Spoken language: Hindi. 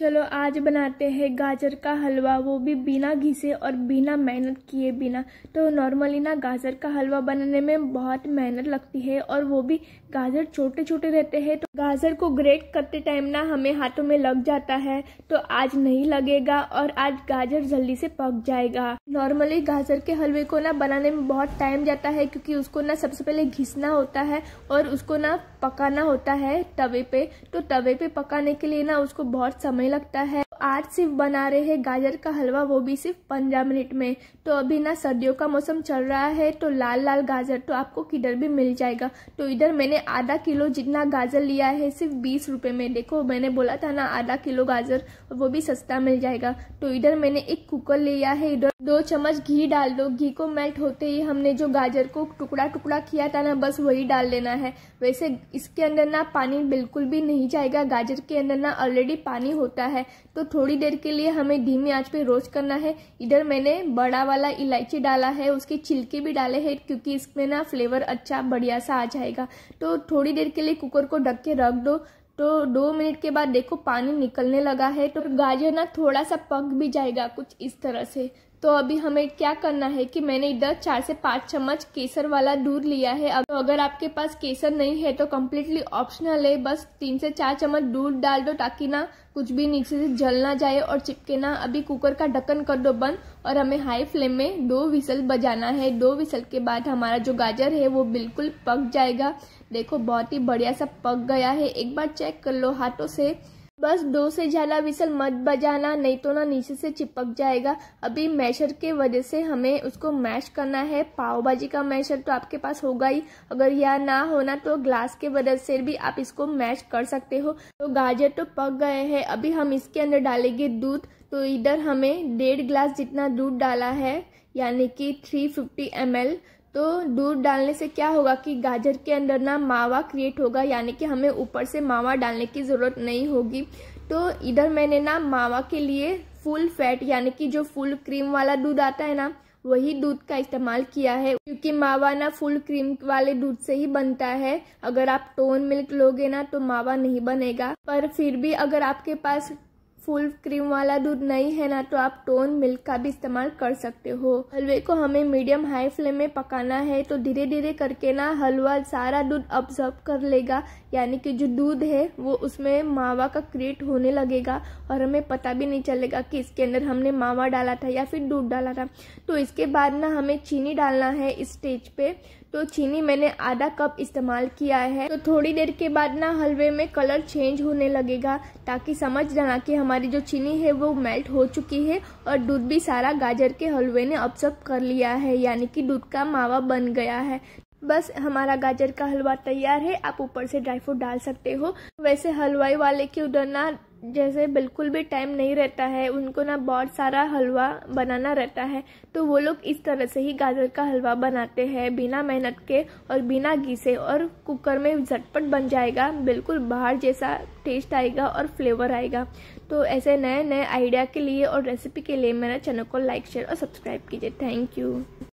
चलो आज बनाते हैं गाजर का हलवा वो भी बिना घिसे और बिना मेहनत किए बिना तो नॉर्मली ना गाजर का हलवा बनाने में बहुत मेहनत लगती है और वो भी गाजर छोटे छोटे रहते हैं तो गाजर को ग्रेट करते टाइम ना हमें हाथों में लग जाता है तो आज नहीं लगेगा और आज गाजर जल्दी से पक जाएगा नॉर्मली गाजर के हलवे को ना बनाने में बहुत टाइम जाता है क्योंकि उसको ना सबसे पहले घिसना होता है और उसको ना पकाना होता है तवे पे तो तवे पे पकाने के लिए ना उसको बहुत समय लगता है आज सिर्फ बना रहे हैं गाजर का हलवा वो भी सिर्फ पंद्रह मिनट में तो अभी ना सर्दियों का मौसम चल रहा है तो लाल लाल गाजर तो आपको किधर भी मिल जाएगा तो इधर मैंने आधा किलो जितना गाजर लिया है सिर्फ बीस रूपए में देखो मैंने बोला था ना आधा किलो गाजर वो भी सस्ता मिल जाएगा तो इधर मैंने एक कुकर लिया है इधर दो चम्मच घी डाल दो घी को मेल्ट होते ही हमने जो गाजर को टुकड़ा टुकड़ा किया था ना बस वही डाल लेना है वैसे इसके अंदर ना पानी बिल्कुल भी नहीं जाएगा गाजर के अंदर ना ऑलरेडी पानी होता है तो थोड़ी देर के लिए हमें धीमी आंच पे रोस्ट करना है इधर मैंने बड़ा वाला इलायची डाला है उसके छिलके भी डाले है क्योंकि इसमें ना फ्लेवर अच्छा बढ़िया सा आ जाएगा तो थोड़ी देर के लिए कुकर को ढक के रख दो तो दो मिनट के बाद देखो पानी निकलने लगा है तो गाजर ना थोड़ा सा पक भी जाएगा कुछ इस तरह से तो अभी हमें क्या करना है कि मैंने इधर चार से पांच चम्मच केसर वाला दूध लिया है अब तो अगर आपके पास केसर नहीं है तो कम्प्लीटली ऑप्शनल है बस तीन से चार चम्मच दूध डाल दो ताकि ना कुछ भी नीचे से जल ना जाए और चिपके ना अभी कुकर का ढक्कन कर दो बंद और हमें हाई फ्लेम में दो विसल बजाना है दो विसल के बाद हमारा जो गाजर है वो बिल्कुल पक जाएगा देखो बहुत ही बढ़िया सा पक गया है एक बार चेक कर लो हाथों से बस दो से ज्यादा विसल मत बजाना नहीं तो ना नीचे से चिपक जाएगा अभी मैशर के वजह से हमें उसको मैश करना है पाव भाजी का मैशर तो आपके पास होगा ही अगर यह ना होना तो ग्लास के वजह से भी आप इसको मैश कर सकते हो तो गाजर तो पक गए हैं अभी हम इसके अंदर डालेंगे दूध तो इधर हमें डेढ़ ग्लास जितना दूध डाला है यानी कि थ्री फिफ्टी एम एल तो दूध डालने से क्या होगा कि गाजर के अंदर ना मावा क्रिएट होगा यानी कि हमें ऊपर से मावा डालने की ज़रूरत नहीं होगी तो इधर मैंने ना मावा के लिए फुल फैट यानी कि जो फुल क्रीम वाला दूध आता है ना वही दूध का इस्तेमाल किया है क्योंकि मावा ना फुल क्रीम वाले दूध से ही बनता है अगर आप टोन मिल्क लोगे ना तो मावा नहीं बनेगा पर फिर भी अगर आपके पास फुल क्रीम वाला दूध नहीं है ना तो आप टोन मिल्क का भी इस्तेमाल कर सकते हो हलवे को हमें मीडियम हाई फ्लेम में पकाना है तो धीरे धीरे करके ना हलवा सारा दूध ऑब्जर्व कर लेगा यानी कि जो दूध है वो उसमें मावा का क्रिएट होने लगेगा और हमें पता भी नहीं चलेगा कि इसके अंदर हमने मावा डाला था या फिर दूध डाला था तो इसके बाद ना हमें चीनी डालना है इस स्टेज पे तो चीनी मैंने आधा कप इस्तेमाल किया है तो थोड़ी देर के बाद ना हलवे में कलर चेंज होने लगेगा ताकि समझ जाना कि हम हमारी जो चीनी है वो मेल्ट हो चुकी है और दूध भी सारा गाजर के हलवे ने ऑब्जर्व कर लिया है यानी कि दूध का मावा बन गया है बस हमारा गाजर का हलवा तैयार है आप ऊपर से ड्राई फ्रूट डाल सकते हो वैसे हलवाई वाले की उधर ना जैसे बिल्कुल भी टाइम नहीं रहता है उनको ना बहुत सारा हलवा बनाना रहता है तो वो लोग इस तरह से ही गाजर का हलवा बनाते हैं बिना मेहनत के और बिना घी से और कुकर में झटपट बन जाएगा बिल्कुल बाहर जैसा टेस्ट आएगा और फ्लेवर आएगा तो ऐसे नए नए आइडिया के लिए और रेसिपी के लिए मेरा चैनल को लाइक शेयर और सब्सक्राइब कीजिए थैंक यू